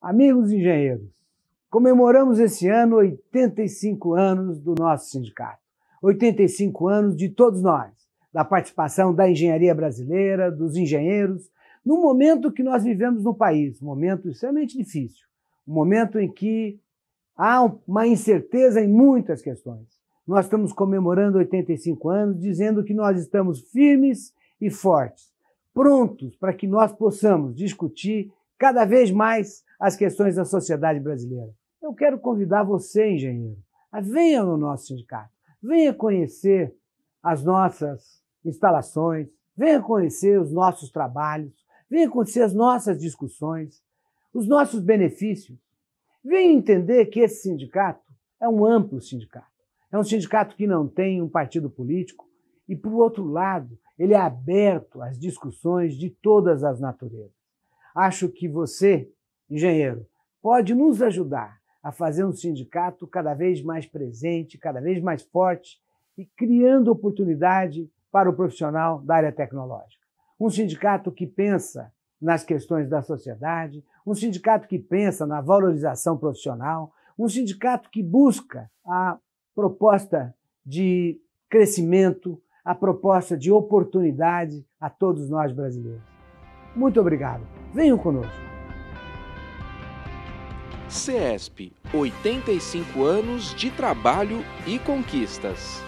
Amigos engenheiros, comemoramos esse ano 85 anos do nosso sindicato, 85 anos de todos nós, da participação da engenharia brasileira, dos engenheiros, num momento que nós vivemos no país, um momento extremamente difícil, um momento em que há uma incerteza em muitas questões. Nós estamos comemorando 85 anos, dizendo que nós estamos firmes e fortes, prontos para que nós possamos discutir cada vez mais as questões da sociedade brasileira. Eu quero convidar você, engenheiro, a venha no nosso sindicato, venha conhecer as nossas instalações, venha conhecer os nossos trabalhos, venha conhecer as nossas discussões, os nossos benefícios. Venha entender que esse sindicato é um amplo sindicato. É um sindicato que não tem um partido político e, por outro lado, ele é aberto às discussões de todas as naturezas. Acho que você engenheiro, pode nos ajudar a fazer um sindicato cada vez mais presente, cada vez mais forte e criando oportunidade para o profissional da área tecnológica. Um sindicato que pensa nas questões da sociedade, um sindicato que pensa na valorização profissional, um sindicato que busca a proposta de crescimento, a proposta de oportunidade a todos nós brasileiros. Muito obrigado. Venham conosco. CESP, 85 anos de trabalho e conquistas.